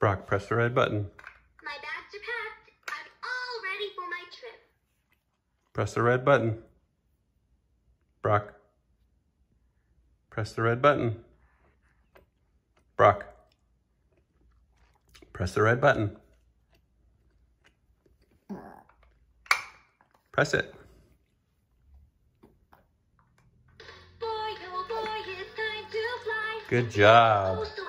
Brock, press the red button. My bags are packed. I'm all ready for my trip. Press the red button. Brock. Press the red button. Brock. Press the red button. Press it. oh Good job. Oh,